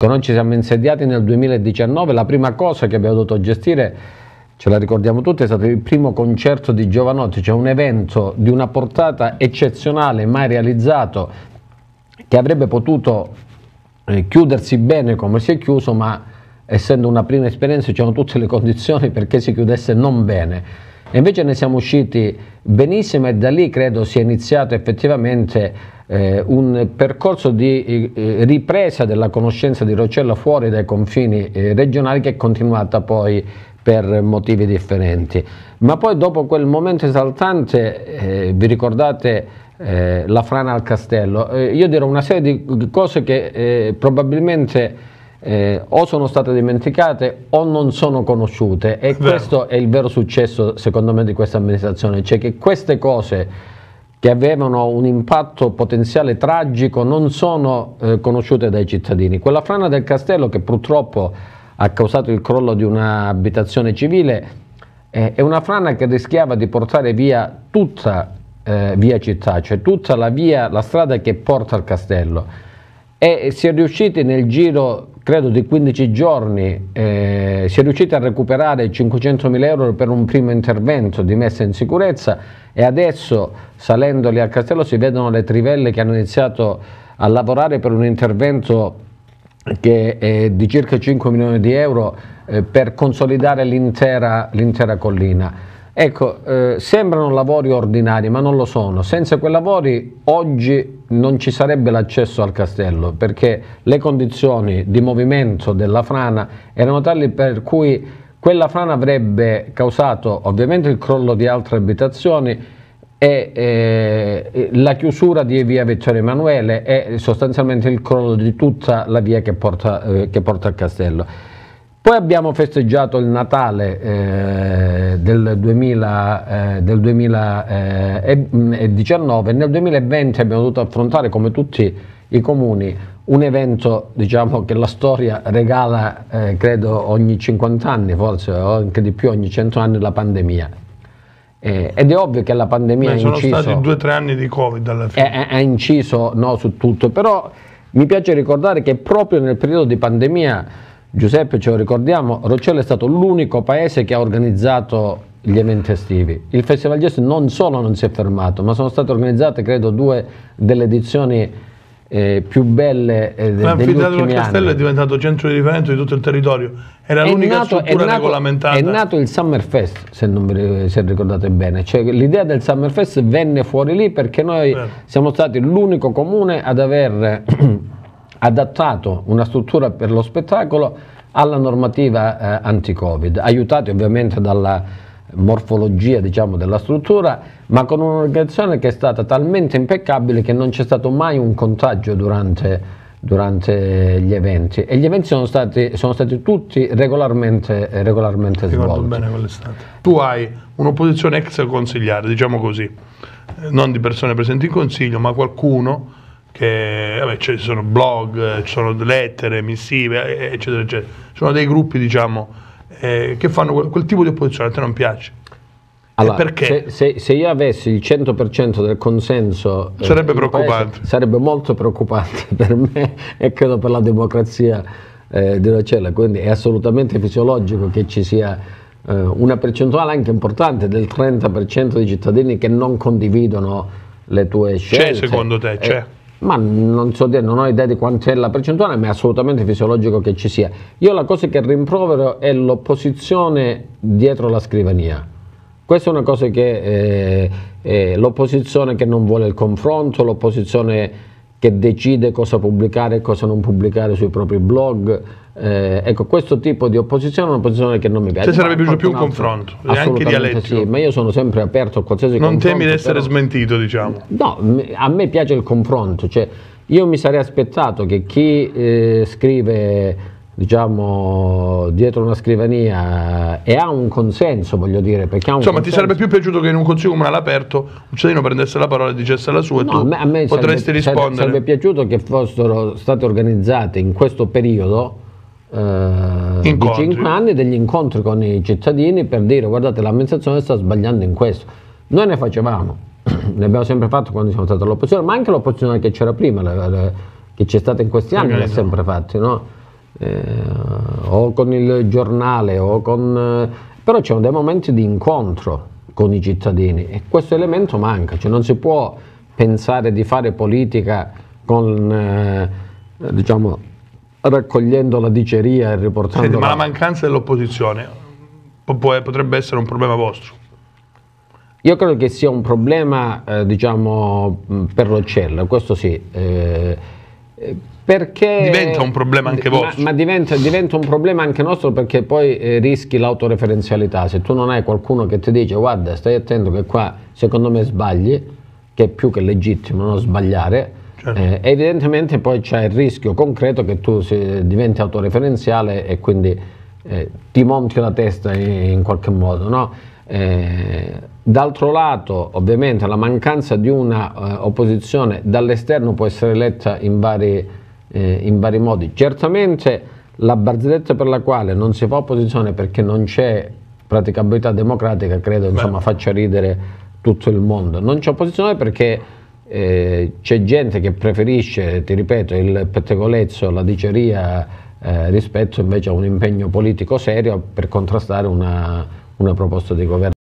Quando ci siamo insediati nel 2019, la prima cosa che abbiamo dovuto gestire, ce la ricordiamo tutti, è stato il primo concerto di Giovanotti, cioè un evento di una portata eccezionale mai realizzato, che avrebbe potuto eh, chiudersi bene come si è chiuso, ma essendo una prima esperienza c'erano tutte le condizioni perché si chiudesse non bene. E invece ne siamo usciti benissimo e da lì credo sia iniziato effettivamente eh, un percorso di eh, ripresa della conoscenza di Rocella fuori dai confini eh, regionali che è continuata poi per motivi differenti. Ma poi dopo quel momento esaltante, eh, vi ricordate eh, la frana al castello, eh, io dirò una serie di cose che probabilmente eh, o sono state dimenticate o non sono conosciute e Beh. questo è il vero successo secondo me di questa amministrazione, cioè che queste cose che avevano un impatto potenziale tragico non sono eh, conosciute dai cittadini. Quella frana del castello che purtroppo ha causato il crollo di un'abitazione civile eh, è una frana che rischiava di portare via tutta eh, via città, cioè tutta la, via, la strada che porta al castello e si è riusciti nel giro credo di 15 giorni eh, si è riusciti a recuperare 500 mila euro per un primo intervento di messa in sicurezza e adesso salendoli al castello si vedono le trivelle che hanno iniziato a lavorare per un intervento che è di circa 5 milioni di euro eh, per consolidare l'intera collina. Ecco, eh, sembrano lavori ordinari, ma non lo sono. Senza quei lavori oggi non ci sarebbe l'accesso al castello perché le condizioni di movimento della frana erano tali per cui quella frana avrebbe causato ovviamente il crollo di altre abitazioni e eh, la chiusura di via Vittorio Emanuele e sostanzialmente il crollo di tutta la via che porta, eh, che porta al castello. Poi abbiamo festeggiato il Natale eh, del, 2000, eh, del 2019 eh, mm, nel 2020 abbiamo dovuto affrontare come tutti i comuni un evento diciamo, che la storia regala eh, credo ogni 50 anni forse o anche di più ogni 100 anni la pandemia eh, ed è ovvio che la pandemia Beh, sono inciso, stati due o tre anni di covid alla fine eh, eh, ha inciso no, su tutto però mi piace ricordare che proprio nel periodo di pandemia Giuseppe, ce lo ricordiamo, Roccella è stato l'unico paese che ha organizzato gli eventi estivi. Il Festival Jazz non solo non si è fermato, ma sono state organizzate, credo, due delle edizioni eh, più belle eh, de- L'anfiteatro del Castello anni. è diventato centro di riferimento di tutto il territorio. Era è l'unica struttura è nato, regolamentata. È nato il Summerfest, se, non, se ricordate bene. Cioè, l'idea del Summerfest venne fuori lì perché noi Beh. Certo. siamo stati l'unico comune ad aver adattato una struttura per lo spettacolo alla normativa eh, anti-Covid, aiutati ovviamente dalla morfologia diciamo, della struttura, ma con un'organizzazione che è stata talmente impeccabile che non c'è stato mai un contagio durante, durante gli eventi e gli eventi sono stati, sono stati tutti regolarmente, regolarmente svolti. bene Tu hai un'opposizione ex consigliare, diciamo così, eh, non di persone presenti in consiglio, ma qualcuno che vabbè, ci sono blog, ci sono lettere, missive, eccetera, eccetera. Sono dei gruppi, diciamo, eh, che fanno quel, quel, tipo di opposizione, a te non piace. Allora, perché? Se, se, se, io avessi il 100% del consenso eh, sarebbe eh, preoccupante. Paese, sarebbe molto preoccupante per me e credo per la democrazia eh, di Rocella, quindi è assolutamente fisiologico che ci sia eh, una percentuale anche importante del 30% dei cittadini che non condividono le tue scelte. C'è secondo te? Eh, c'è ma non so dire, non ho idea di quant'è la percentuale, ma è assolutamente fisiologico che ci sia. Io la cosa che rimprovero è l'opposizione dietro la scrivania. Questa è una cosa che eh, eh, l'opposizione che non vuole il confronto, l'opposizione che decide cosa pubblicare e cosa non pubblicare sui propri blog, eh, ecco, questo tipo di opposizione è una posizione che non mi piace. Ci cioè, sarebbe piaciuto più un confronto, neanche dialettico. Sì, ma io sono sempre aperto a qualsiasi non confronto. Non temi di essere però... smentito, diciamo. No, a me piace il confronto, cioè io mi sarei aspettato che chi eh, scrive diciamo dietro una scrivania e ha un consenso voglio dire perché ha un insomma consenso. ti sarebbe più piaciuto che in un consiglio comunale aperto un cittadino prendesse la parola e dicesse la sua no, e tu a me, a me potresti sarebbe, rispondere sarebbe piaciuto che fossero state organizzate in questo periodo eh, di 5 anni degli incontri con i cittadini per dire guardate l'amministrazione sta sbagliando in questo. Noi ne facevamo, ne abbiamo sempre fatto quando siamo stati all'opposizione, ma anche l'opposizione che c'era prima, le, le, che c'è stata in questi anni, l'ha sempre fatto, no? eh, o con il giornale, o con... Eh, però c'erano dei momenti di incontro con i cittadini e questo elemento manca, cioè non si può pensare di fare politica con, eh, diciamo, raccogliendo la diceria e riportando... Senti, ma la mancanza dell'opposizione potrebbe essere un problema vostro? Io credo che sia un problema, eh, diciamo, per l'Occello, questo sì. Eh, eh, perché diventa un problema anche vostro. Ma, ma diventa, diventa, un problema anche nostro perché poi eh, rischi l'autoreferenzialità. Se tu non hai qualcuno che ti dice guarda stai attento che qua secondo me sbagli, che è più che legittimo non sbagliare, Certo. Eh, evidentemente poi c'è il rischio concreto che tu diventi autoreferenziale e quindi eh, ti monti la testa in, in qualche modo. No? Eh, d'altro lato, ovviamente, la mancanza di una eh, opposizione dall'esterno può essere letta in vari, eh, in vari modi. Certamente la barzelletta per la quale non si fa opposizione perché non c'è praticabilità democratica credo insomma, faccia ridere tutto il mondo. Non c'è opposizione perché eh, c'è gente che preferisce, ti ripeto, il pettegolezzo, la diceria eh, rispetto invece a un impegno politico serio per contrastare una, una proposta di governo.